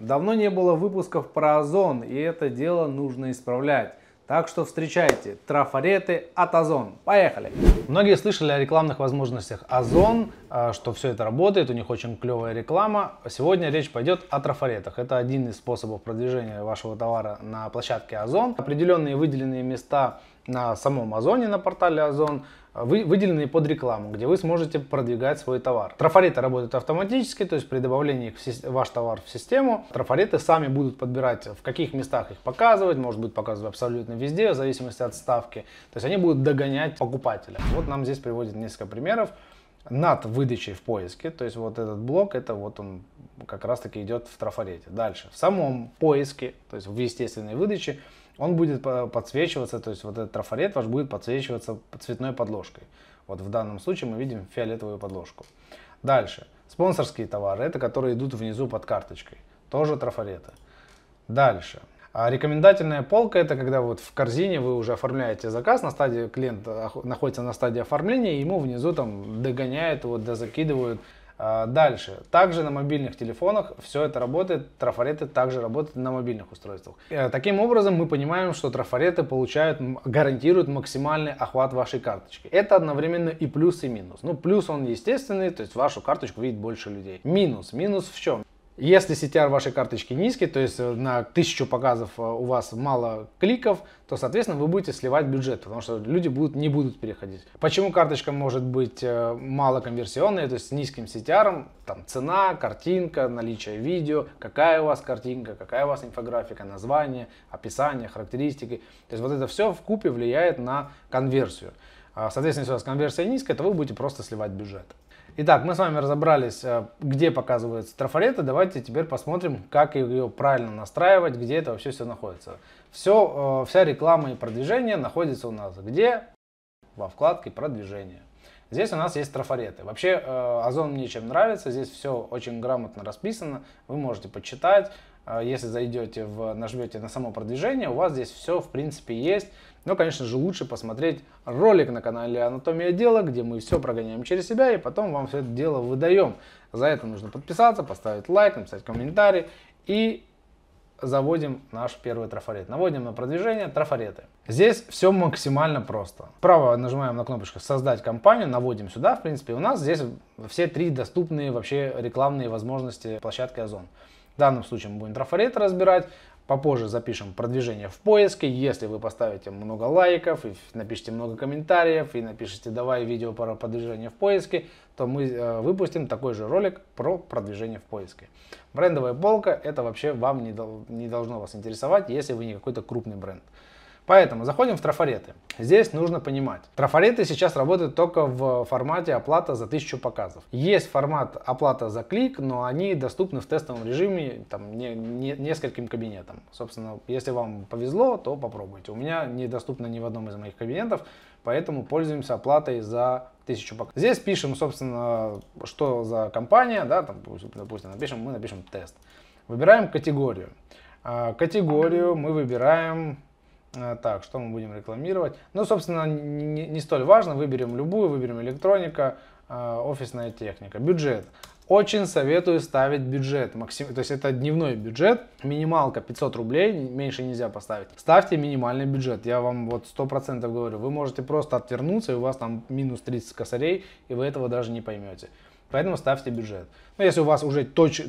Давно не было выпусков про озон, и это дело нужно исправлять. Так что встречайте трафареты от Озон. Поехали! Многие слышали о рекламных возможностях Озон, э, что все это работает, у них очень клевая реклама. Сегодня речь пойдет о трафаретах. Это один из способов продвижения вашего товара на площадке Озон. Определенные выделенные места на самом Озоне, на портале Озон, выделенные под рекламу, где вы сможете продвигать свой товар. Трафареты работают автоматически, то есть при добавлении ваш товар в систему, трафареты сами будут подбирать, в каких местах их показывать, может быть показывать абсолютно везде, в зависимости от ставки. То есть они будут догонять покупателя. Вот нам здесь приводит несколько примеров над выдачей в поиске, то есть вот этот блок, это вот он как раз таки идет в трафарете. Дальше, в самом поиске, то есть в естественной выдаче, он будет подсвечиваться, то есть вот этот трафарет ваш будет подсвечиваться цветной подложкой. Вот в данном случае мы видим фиолетовую подложку. Дальше. Спонсорские товары, это которые идут внизу под карточкой. Тоже трафареты. Дальше. А рекомендательная полка это когда вот в корзине вы уже оформляете заказ, на стадии клиент находится на стадии оформления, и ему внизу там догоняют, вот дозакидывают а, дальше. Также на мобильных телефонах все это работает. Трафареты также работают на мобильных устройствах. Э, таким образом, мы понимаем, что трафареты получают, гарантируют максимальный охват вашей карточки. Это одновременно и плюс, и минус. Ну, плюс он естественный, то есть вашу карточку видит больше людей. Минус. Минус в чем? Если CTR вашей карточки низкий, то есть э, на тысячу показов э, у вас мало кликов, то, соответственно, вы будете сливать бюджет, потому что люди будут, не будут переходить. Почему карточка может быть э, малоконверсионная, то есть с низким CTR, там цена, картинка, наличие видео, какая у вас картинка, какая у вас инфографика, название, описание, характеристики. То есть вот это все в купе влияет на конверсию. А, соответственно, если у вас конверсия низкая, то вы будете просто сливать бюджет. Итак, мы с вами разобрались, э, где показываются трафареты. Давайте теперь посмотрим, как ее правильно настраивать, где это вообще все находится. Все, э, вся реклама и продвижение находится у нас где? Во вкладке продвижение. Здесь у нас есть трафареты. Вообще э, Озон мне чем нравится, здесь все очень грамотно расписано, вы можете почитать. Э, если зайдете, в, нажмете на само продвижение, у вас здесь все в принципе есть. Но, конечно же, лучше посмотреть ролик на канале Анатомия дела, где мы все прогоняем через себя и потом вам все это дело выдаем. За это нужно подписаться, поставить лайк, написать комментарий и заводим наш первый трафарет. Наводим на продвижение трафареты. Здесь все максимально просто. Право нажимаем на кнопочку «Создать компанию», наводим сюда. В принципе, у нас здесь все три доступные вообще рекламные возможности площадки Озон. В данном случае мы будем трафарет разбирать. Попозже запишем продвижение в поиске. Если вы поставите много лайков, и напишите много комментариев, и напишите «давай видео про продвижение в поиске», то мы э, выпустим такой же ролик про продвижение в поиске. Брендовая полка – это вообще вам не, не должно вас интересовать, если вы не какой-то крупный бренд. Поэтому заходим в трафареты. Здесь нужно понимать, трафареты сейчас работают только в формате оплата за 1000 показов. Есть формат оплата за клик, но они доступны в тестовом режиме там, не, не, нескольким кабинетам. Собственно, если вам повезло, то попробуйте. У меня недоступно ни в одном из моих кабинетов, поэтому пользуемся оплатой за тысячу показов. Здесь пишем, собственно, что за компания, да, там, допустим, напишем, мы напишем тест. Выбираем категорию. А, категорию мы выбираем Э, так, что мы будем рекламировать? Ну, собственно, не, не столь важно. Выберем любую, выберем электроника, э, офисная техника. Бюджет. Очень советую ставить бюджет. Максим... То есть это дневной бюджет. Минималка 500 рублей, меньше нельзя поставить. Ставьте минимальный бюджет. Я вам вот 100% говорю. Вы можете просто отвернуться, и у вас там минус 30 косарей, и вы этого даже не поймете. Поэтому ставьте бюджет. Но ну, если у вас уже точ,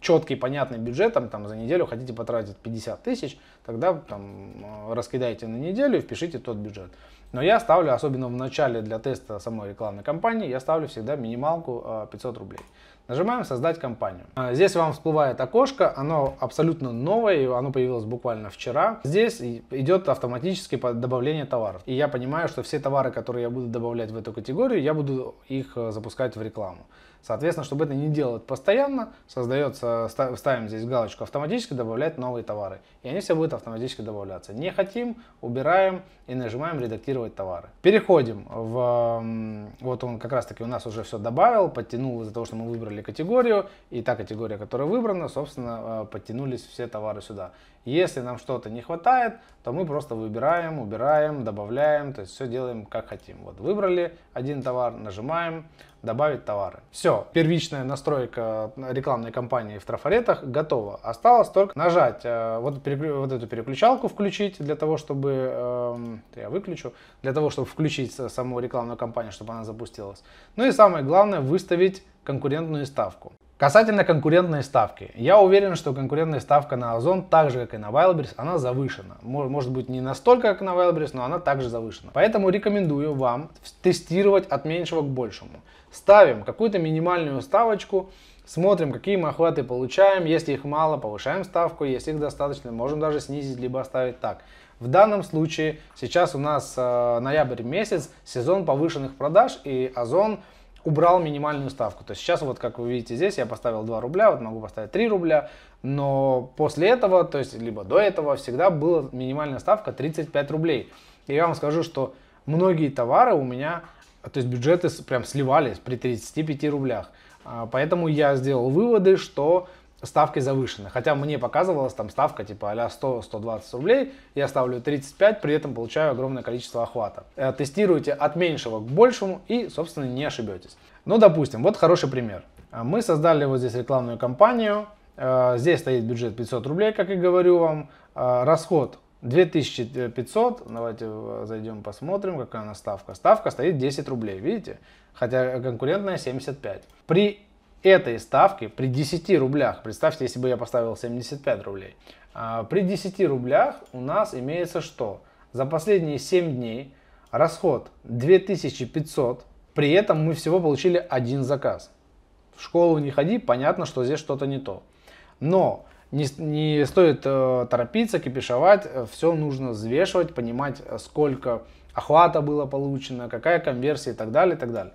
четкий, понятный бюджет, там, там за неделю хотите потратить 50 тысяч, тогда там э, раскидайте на неделю и впишите тот бюджет. Но я ставлю, особенно в начале для теста самой рекламной кампании, я ставлю всегда минималку 500 э, рублей. Нажимаем «Создать компанию». А, здесь вам всплывает окошко, оно абсолютно новое, оно появилось буквально вчера. Здесь идет автоматически добавление товаров. И я понимаю, что все товары, которые я буду добавлять в эту категорию, я буду их э, запускать в рекламу. Соответственно, чтобы это не делать постоянно, создается, ставим здесь галочку «Автоматически добавлять новые товары». И они все будут автоматически добавляться. Не хотим, убираем и нажимаем «Редактировать товары». Переходим в... Вот он как раз таки у нас уже все добавил, подтянул из-за того, что мы выбрали выбрали категорию, и та категория, которая выбрана, собственно, э, подтянулись все товары сюда. Если нам что-то не хватает, то мы просто выбираем, убираем, добавляем, то есть все делаем как хотим. Вот выбрали один товар, нажимаем добавить товары. Все, первичная настройка рекламной кампании в трафаретах готова. Осталось только нажать э, вот, переклю, вот эту переключалку включить для того, чтобы э, я выключу, для того, чтобы включить саму рекламную кампанию, чтобы она запустилась. Ну и самое главное выставить конкурентную ставку. Касательно конкурентной ставки. Я уверен, что конкурентная ставка на Озон, так же как и на Wildberries, она завышена. Может быть не настолько, как на Wildberries, но она также завышена. Поэтому рекомендую вам тестировать от меньшего к большему. Ставим какую-то минимальную ставочку, смотрим, какие мы охваты получаем. Если их мало, повышаем ставку. Если их достаточно, можем даже снизить, либо оставить так. В данном случае сейчас у нас э, ноябрь месяц, сезон повышенных продаж и Озон – убрал минимальную ставку. То есть сейчас вот, как вы видите здесь, я поставил 2 рубля, вот могу поставить 3 рубля, но после этого, то есть либо до этого, всегда была минимальная ставка 35 рублей. И я вам скажу, что многие товары у меня, то есть бюджеты прям сливались при 35 рублях. А, поэтому я сделал выводы, что Ставки завышена. Хотя мне показывалась там ставка типа а 100-120 рублей, я ставлю 35, при этом получаю огромное количество охвата. Э, тестируйте от меньшего к большему и, собственно, не ошибетесь. Ну, допустим, вот хороший пример. Э, мы создали вот здесь рекламную кампанию. Э, здесь стоит бюджет 500 рублей, как и говорю вам. Расход 2500, давайте зайдем посмотрим, какая она ставка. Ставка стоит 10 рублей, видите? Хотя конкурентная 75. При этой ставки при 10 рублях, представьте, если бы я поставил 75 рублей, а, при 10 рублях у нас имеется что? За последние 7 дней расход 2500, при этом мы всего получили один заказ. В школу не ходи, понятно, что здесь что-то не то. Но не, не стоит э, торопиться, кипишевать, э, все нужно взвешивать, понимать, э, сколько охвата было получено, какая конверсия и так далее, и так далее.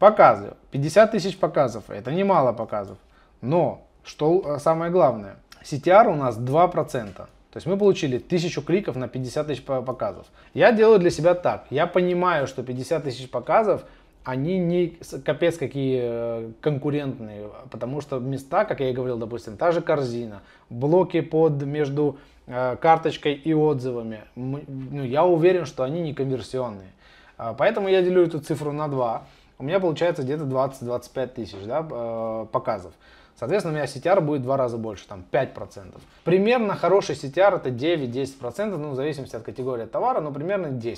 Показы. 50 тысяч показов. Это немало показов. Но, что э, самое главное, CTR у нас 2%. То есть мы получили 1000 кликов на 50 тысяч показов. Я делаю для себя так. Я понимаю, что 50 тысяч показов, они не капец какие э, конкурентные. Потому что места, как я и говорил, допустим, та же корзина, блоки под между э, карточкой и отзывами. Ну, я уверен, что они не конверсионные. А, поэтому я делю эту цифру на 2 у меня получается где-то 20-25 тысяч да, э, показов. Соответственно, у меня CTR будет в два раза больше, там 5%. Примерно хороший CTR это 9-10%, ну, в зависимости от категории товара, но примерно 10%. То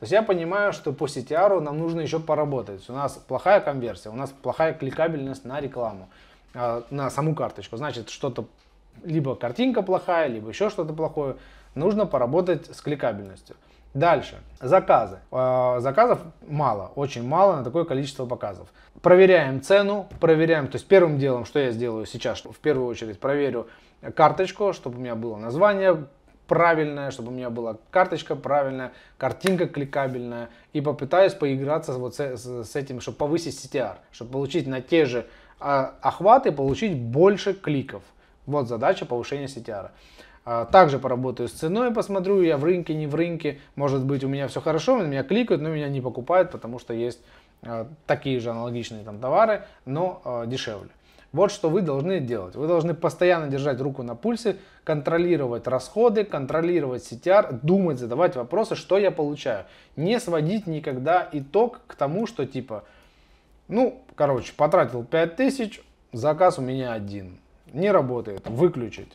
есть я понимаю, что по CTR нам нужно еще поработать. У нас плохая конверсия, у нас плохая кликабельность на рекламу, а, на саму карточку. Значит, что-то, либо картинка плохая, либо еще что-то плохое. Нужно поработать с кликабельностью. Дальше. Заказы. А, заказов мало, очень мало на такое количество показов. Проверяем цену, проверяем, то есть первым делом, что я сделаю сейчас, в первую очередь проверю карточку, чтобы у меня было название правильное, чтобы у меня была карточка правильная, картинка кликабельная, и попытаюсь поиграться вот с, с, этим, чтобы повысить CTR, чтобы получить на те же а, охваты, получить больше кликов. Вот задача повышения CTR. А, также поработаю с ценой, посмотрю, я в рынке, не в рынке. Может быть, у меня все хорошо, меня кликают, но меня не покупают, потому что есть а, такие же аналогичные там товары, но а, дешевле. Вот что вы должны делать. Вы должны постоянно держать руку на пульсе, контролировать расходы, контролировать CTR, думать, задавать вопросы, что я получаю. Не сводить никогда итог к тому, что типа, ну, короче, потратил 5000, заказ у меня один. Не работает, выключить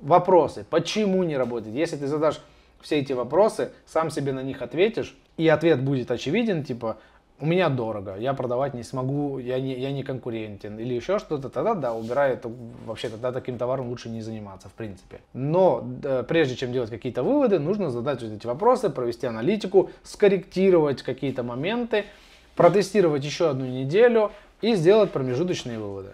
вопросы. Почему не работает? Если ты задашь все эти вопросы, сам себе на них ответишь, и ответ будет очевиден, типа, у меня дорого, я продавать не смогу, я не, я не конкурентен или еще что-то, тогда да, убираю это, вообще тогда таким товаром лучше не заниматься, в принципе. Но да, прежде чем делать какие-то выводы, нужно задать вот эти вопросы, провести аналитику, скорректировать какие-то моменты, протестировать еще одну неделю и сделать промежуточные выводы.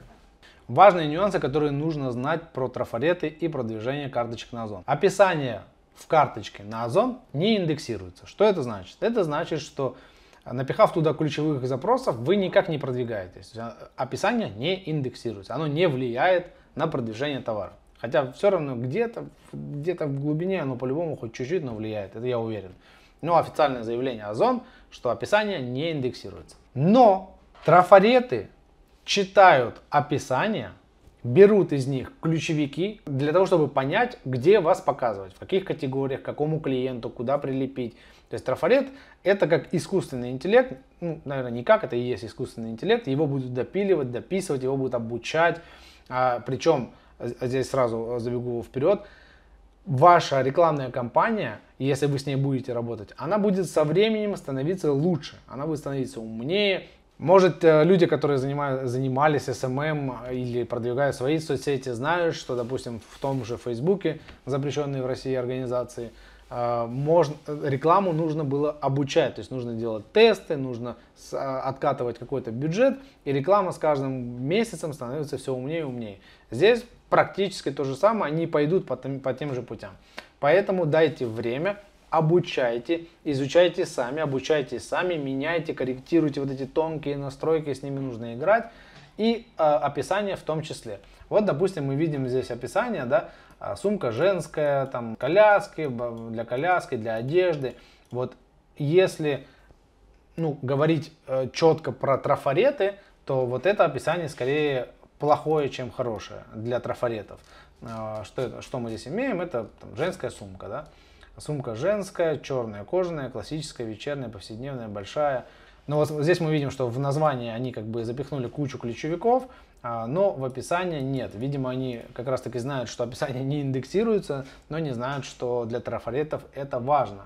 Важные нюансы, которые нужно знать про трафареты и продвижение карточек на Озон. Описание в карточке на Озон не индексируется. Что это значит? Это значит, что э, напихав туда ключевых запросов, вы никак не продвигаетесь. Э, описание не индексируется, оно не влияет на продвижение товара. Хотя все равно где-то где в глубине оно по-любому хоть чуть-чуть, но влияет, это я уверен. Но официальное заявление Озон, что описание не индексируется. Но трафареты читают описания, берут из них ключевики для того, чтобы понять, где вас показывать, в каких категориях, какому клиенту, куда прилепить. То есть трафарет это как искусственный интеллект, ну, наверное, не как, это и есть искусственный интеллект, его будут допиливать, дописывать, его будут обучать. А, причем, э, здесь сразу э, забегу вперед, ваша рекламная кампания, если вы с ней будете работать, она будет со временем становиться лучше, она будет становиться умнее, может, э, люди, которые занимают, занимались SMM э, или продвигают свои соцсети, знают, что, допустим, в том же Фейсбуке, запрещенной в России организации, э, можно, рекламу нужно было обучать, то есть нужно делать тесты, нужно с, откатывать какой-то бюджет, и реклама с каждым месяцем становится все умнее и умнее. Здесь практически то же самое, они пойдут по, по тем же путям. Поэтому дайте время, обучайте, изучайте сами, обучайте сами, меняйте, корректируйте вот эти тонкие настройки, с ними нужно играть. И э, описание в том числе. Вот, допустим, мы видим здесь описание, да, а, сумка женская, там коляски, для коляски, для одежды. Вот если ну, говорить э, четко про трафареты, то вот это описание скорее плохое, чем хорошее для трафаретов. Э, что, это, что мы здесь имеем? Это там, женская сумка, да. Сумка женская, черная, кожаная, классическая, вечерняя, повседневная, большая. Но ну, вот здесь мы видим, что в названии они как бы запихнули кучу ключевиков, а, но в описании нет. Видимо, они как раз таки знают, что описание не индексируется, но не знают, что для трафаретов это важно.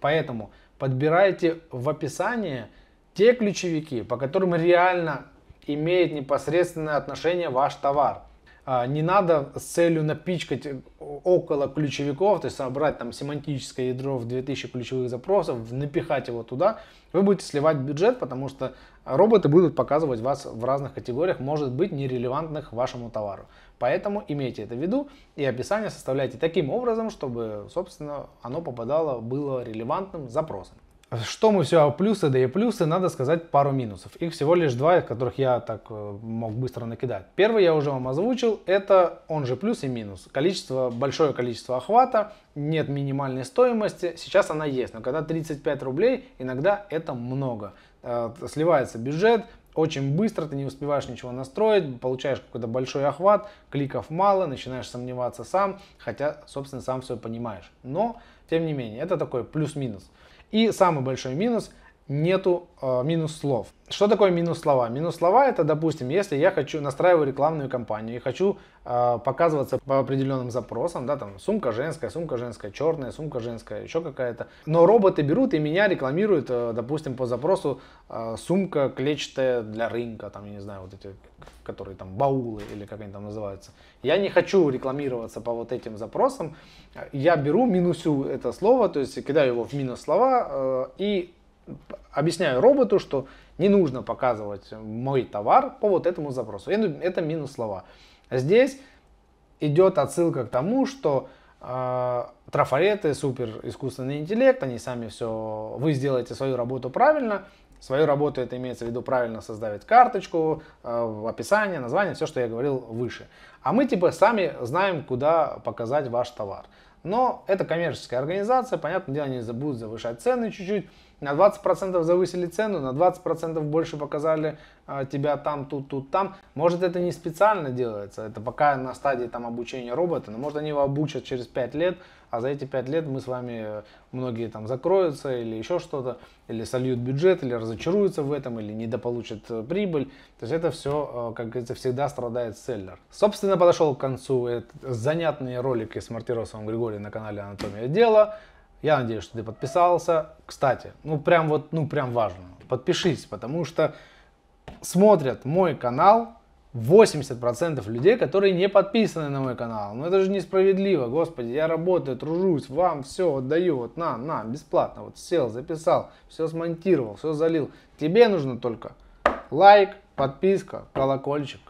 Поэтому подбирайте в описании те ключевики, по которым реально имеет непосредственное отношение ваш товар. А, не надо с целью напичкать около ключевиков, то есть собрать там семантическое ядро в 2000 ключевых запросов, напихать его туда, вы будете сливать бюджет, потому что роботы будут показывать вас в разных категориях, может быть, нерелевантных вашему товару. Поэтому имейте это в виду и описание составляйте таким образом, чтобы, собственно, оно попадало, было релевантным запросом. Что мы все, о плюсы, да и плюсы, надо сказать пару минусов. Их всего лишь два, которых я так э, мог быстро накидать. Первый я уже вам озвучил, это он же плюс и минус. Количество, большое количество охвата, нет минимальной стоимости, сейчас она есть, но когда 35 рублей, иногда это много. Э, сливается бюджет, очень быстро, ты не успеваешь ничего настроить, получаешь какой-то большой охват, кликов мало, начинаешь сомневаться сам, хотя, собственно, сам все понимаешь. Но, тем не менее, это такой плюс-минус. И самый большой минус – нету э, минус слов. Что такое минус слова? Минус слова это, допустим, если я хочу настраиваю рекламную кампанию и хочу э, показываться по определенным запросам, да, там сумка женская, сумка женская, черная, сумка женская, еще какая-то. Но роботы берут и меня рекламируют, э, допустим, по запросу э, сумка клетчатая для рынка, там, я не знаю, вот эти, которые там баулы или как они там называются. Я не хочу рекламироваться по вот этим запросам. Я беру, минусю это слово, то есть кидаю его в минус слова э, и объясняю роботу, что не нужно показывать мой товар по вот этому запросу. Это минус слова. Здесь идет отсылка к тому, что э, трафареты, супер искусственный интеллект, они сами все, вы сделаете свою работу правильно, свою работу это имеется в виду правильно создавать карточку, э, описание, название, все, что я говорил выше. А мы типа сами знаем, куда показать ваш товар. Но это коммерческая организация, понятное дело, они будут завышать цены чуть-чуть, на 20% завысили цену, на 20% больше показали а, тебя там, тут, тут, там. Может это не специально делается, это пока на стадии там обучения робота, но может они его обучат через 5 лет, а за эти 5 лет мы с вами, э, многие там закроются или еще что-то, или сольют бюджет, или разочаруются в этом, или недополучат э, прибыль. То есть это все, э, как говорится, всегда страдает селлер. Собственно, подошел к концу этот занятный ролик из с Мартиросовым Григорием на канале Анатомия дела. Я надеюсь, что ты подписался. Кстати, ну прям вот, ну прям важно, подпишись, потому что смотрят мой канал 80% людей, которые не подписаны на мой канал. Ну это же несправедливо, господи, я работаю, тружусь, вам все отдаю, вот на, на, бесплатно, вот сел, записал, все смонтировал, все залил. Тебе нужно только лайк, подписка, колокольчик.